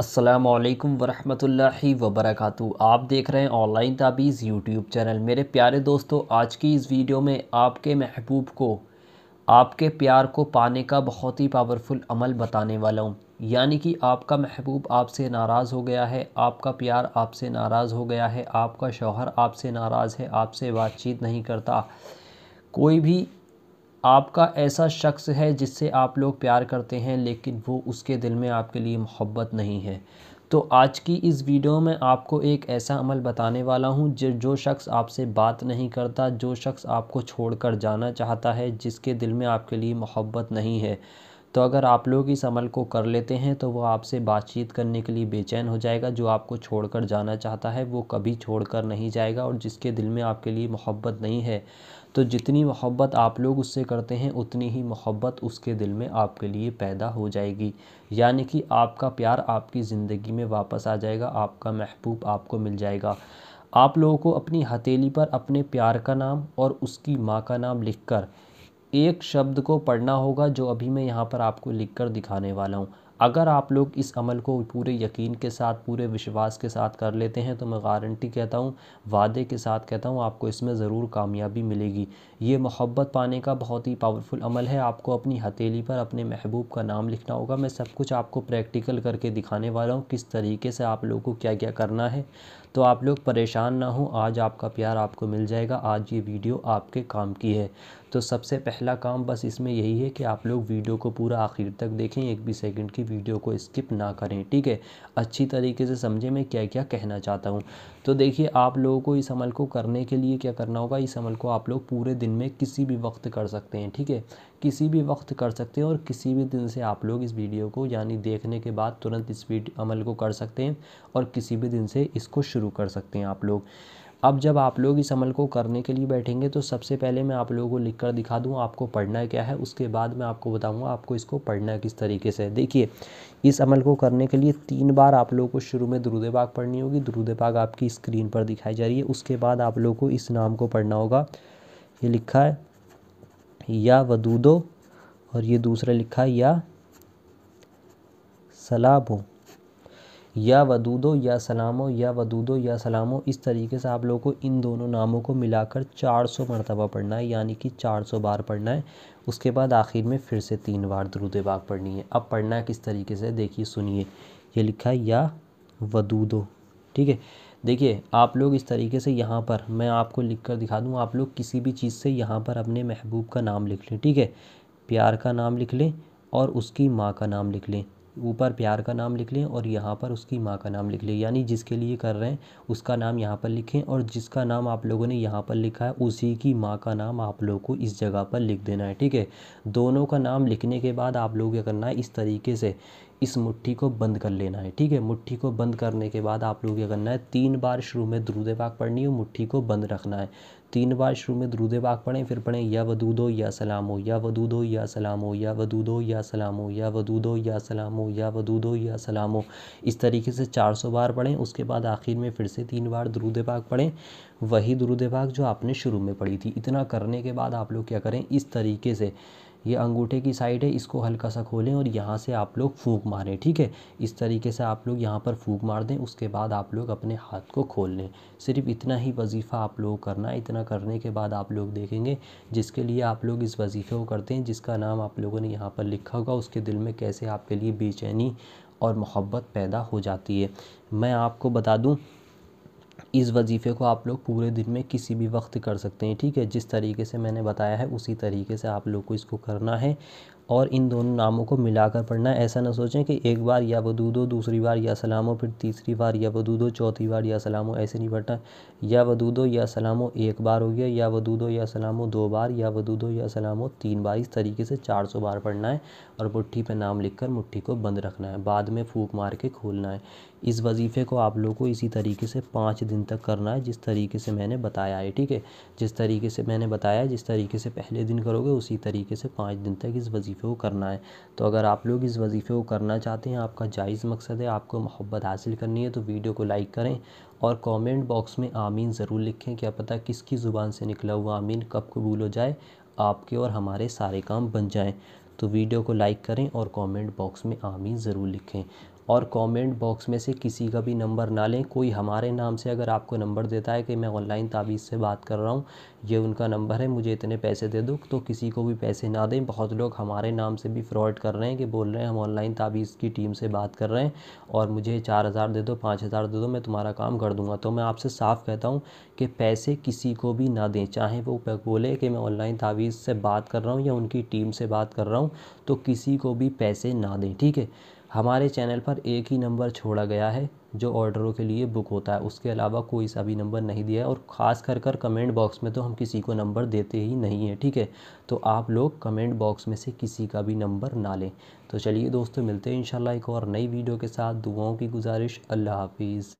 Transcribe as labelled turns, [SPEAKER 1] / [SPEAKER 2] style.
[SPEAKER 1] असलकम वरहमतुल्लाहि वबरकू आप देख रहे हैं ऑनलाइन ताबीज़ यूट्यूब चैनल मेरे प्यारे दोस्तों आज की इस वीडियो में आपके महबूब को आपके प्यार को पाने का बहुत ही पावरफुल अमल बताने वाला हूँ यानी कि आपका महबूब आपसे नाराज़ हो गया है आपका प्यार आपसे नाराज़ हो गया है आपका शौहर आपसे नाराज़ है आपसे बातचीत नहीं करता कोई भी आपका ऐसा शख्स है जिससे आप लोग प्यार करते हैं लेकिन वो उसके दिल में आपके लिए मोहब्बत नहीं है तो आज की इस वीडियो में आपको एक ऐसा अमल बताने वाला हूं जो जो शख्स आपसे बात नहीं करता जो शख्स आपको छोड़कर जाना चाहता है जिसके दिल में आपके लिए मोहब्बत नहीं है तो अगर आप लोग इस अमल को कर लेते हैं तो वो आपसे बातचीत करने के लिए बेचैन हो जाएगा जो आपको छोड़कर जाना चाहता है वो कभी छोड़कर नहीं जाएगा और जिसके दिल में आपके लिए मोहब्बत नहीं है तो जितनी मोहब्बत आप लोग उससे करते हैं उतनी ही मोहब्बत उसके दिल में आपके लिए पैदा हो जाएगी यानी कि आपका प्यार आपकी ज़िंदगी में वापस आ जाएगा आपका महबूब आपको मिल जाएगा आप लोगों को अपनी हथेली पर अपने प्यार का नाम और उसकी माँ का नाम लिखकर एक शब्द को पढ़ना होगा जो अभी मैं यहाँ पर आपको लिख कर दिखाने वाला हूँ अगर आप लोग इस अमल को पूरे यकीन के साथ पूरे विश्वास के साथ कर लेते हैं तो मैं गारंटी कहता हूँ वादे के साथ कहता हूँ आपको इसमें ज़रूर कामयाबी मिलेगी ये मोहब्बत पाने का बहुत ही पावरफुल अमल है आपको अपनी हथेली पर अपने महबूब का नाम लिखना होगा मैं सब कुछ आपको प्रैक्टिकल करके दिखाने वाला हूँ किस तरीके से आप लोगों को क्या क्या करना है तो आप लोग परेशान ना हो आज आपका प्यार आपको मिल जाएगा आज ये वीडियो आपके काम की है तो सबसे पहला काम बस इसमें यही है कि आप लोग वीडियो को पूरा आखिर तक देखें एक भी सेकंड की वीडियो को स्किप ना करें ठीक है अच्छी तरीके से समझें मैं क्या क्या कहना चाहता हूँ तो देखिए आप लोगों को इस अमल को करने के लिए क्या करना होगा इस अमल को आप लोग पूरे दिन में किसी भी वक्त कर सकते हैं ठीक है किसी भी वक्त कर सकते हैं और किसी भी दिन से आप लोग इस वीडियो को यानी देखने के बाद तुरंत इस अमल को कर सकते हैं और किसी भी दिन से इसको शुरू कर सकते हैं आप लोग अब जब आप लोग इस अमल को करने के लिए बैठेंगे तो सबसे पहले मैं आप लोगों को लिख कर दिखा दूँ आपको पढ़ना क्या है उसके बाद मैं आपको बताऊँगा आपको इसको पढ़ना किस तरीके से देखिए इस अमल को करने के लिए तीन बार आप लोगों को शुरू में दरुद पाक पढ़नी होगी द्रुद पाक आपकी स्क्रीन पर दिखाई जा रही है उसके बाद आप लोगों को इस नाम को पढ़ना होगा ये लिखा है या वदूदो और ये दूसरा लिखा है या सलाबों या वदूदो या सलामो या वदूदो या सलामो इस तरीके से आप लोगों को इन दोनों नामों को मिलाकर चार सौ मरतबा पढ़ना है यानी कि चार सौ बार पढ़ना है उसके बाद आखिर में फिर से तीन बार दरुद बाग पढ़नी है अब पढ़ना है किस तरीके से देखिए सुनिए ये लिखा है या वदूदो ठीक है देखिए आप लोग इस तरीके से यहाँ पर मैं आपको लिख कर दिखा दूँ आप लोग किसी भी चीज़ से यहाँ पर अपने महबूब का नाम लिख लें ठीक है प्यार का नाम लिख लें और उसकी माँ का नाम लिख लें ऊपर प्यार का नाम लिख लें और यहाँ पर उसकी माँ का नाम लिख लें यानी जिसके लिए कर रहे हैं उसका नाम यहाँ पर लिखें और जिसका नाम आप लोगों ने यहाँ पर लिखा है उसी की माँ का नाम आप लोग को इस जगह पर लिख देना है ठीक है दोनों का नाम लिखने के बाद आप लोग क्या करना है इस तरीके से इस मुट्ठी को बंद कर लेना है ठीक है मुट्ठी को बंद करने के बाद आप लोग क्या करना है तीन बार शुरू में द्रुद पाक पढ़नी है मुट्ठी को बंद रखना है तीन बार शुरू में द्रूदे पाक पढ़ें फिर पढ़ें या वदूदो या सलाम हो या वदूदो या सलाम हो या वदूदो या सलाम हो या वदूदो या सलाम हो या वदूदो या सलाम हो इस तरीके से चार सौ बार पढ़ें उसके बाद आखिर में फिर से तीन बार द्रुद पाक पढ़ें वही दुरुद पाक जो आपने शुरू में पढ़ी थी इतना करने के बाद आप लोग क्या करें इस तरीके से ये अंगूठे की साइड है इसको हल्का सा खोलें और यहाँ से आप लोग फूंक मारें ठीक है इस तरीके से आप लोग यहाँ पर फूक मार दें उसके बाद आप लोग अपने हाथ को खोल लें सिर्फ इतना ही वजीफ़ा आप लोग करना है इतना करने के बाद आप लोग देखेंगे जिसके लिए आप लोग इस वजीफ़े को करते हैं जिसका नाम आप लोगों ने यहाँ पर लिखा होगा उसके दिल में कैसे आपके लिए बेचैनी और मोहब्बत पैदा हो जाती है मैं आपको बता दूँ इस वजीफ़े को आप लोग पूरे दिन में किसी भी वक्त कर सकते हैं ठीक है जिस तरीके से मैंने बताया है उसी तरीके से आप लोग को इसको करना है और इन दोनों नामों को मिलाकर पढ़ना है ऐसा ना सोचें कि एक बार या वदूदो दूसरी बार या सलामो फिर तीसरी बार या वदूदो चौथी बार या सलामो ऐसे नहीं पढ़ना या वदूदो या सलामो एक बार हो गया या वदूदो या सलामो दो बार या वदूदो या सलामो तीन बार इस तरीके से चार सौ बार पढ़ना है और मुठ्ठी पर नाम लिख कर मुट्ठी को बंद रखना है बाद में फूक मार के खोलना है इस वजीफ़े को आप लोग को इसी तरीके से पाँच दिन तक करना है जिस तरीके से मैंने बताया है ठीक है जिस तरीके से मैंने बताया जिस तरीके से पहले दिन करोगे उसी तरीके से पाँच दिन तक इस वजीफ़े वजीफ़े को करना है तो अगर आप लोग इस वजीफ़े को करना चाहते हैं आपका जायज़ मकसद है आपको मोहब्बत हासिल करनी है तो वीडियो को लाइक करें और कमेंट बॉक्स में आमीन ज़रूर लिखें क्या पता किसकी ज़ुबान से निकला हुआ आमीन कब कबूल हो जाए आपके और हमारे सारे काम बन जाएँ तो वीडियो को लाइक करें और कमेंट बॉक्स में आमीन ज़रूर लिखें और कमेंट बॉक्स में से किसी का भी नंबर ना लें कोई हमारे नाम से अगर आपको नंबर देता है कि मैं ऑनलाइन ताबीज़ से बात कर रहा हूँ ये उनका नंबर है मुझे इतने पैसे दे दो तो किसी को भी पैसे ना दें बहुत लोग हमारे नाम से भी फ्रॉड कर रहे हैं कि बोल रहे हैं हम ऑनलाइन ताबीज़ की टीम से बात कर रहे हैं और मुझे चार हज़ार दे दो पाँच हज़ार दे दो मैं तुम्हारा काम कर दूँगा तो मैं आपसे साफ़ कहता हूँ कि पैसे किसी को भी ना दें चाहे वो बोले कि मैं ऑनलाइन ताबीज़ से बात कर रहा हूँ या उनकी टीम से बात कर रहा हूँ तो किसी को भी पैसे ना दें ठीक है हमारे चैनल पर एक ही नंबर छोड़ा गया है जो ऑर्डरों के लिए बुक होता है उसके अलावा कोई सा भी नंबर नहीं दिया है और ख़ास कर कर कमेंट बॉक्स में तो हम किसी को नंबर देते ही नहीं हैं ठीक है तो आप लोग कमेंट बॉक्स में से किसी का भी नंबर ना लें तो चलिए दोस्तों मिलते हैं इंशाल्लाह एक और नई वीडियो के साथ दुआओं की गुजारिश अल्लाह हाफिज़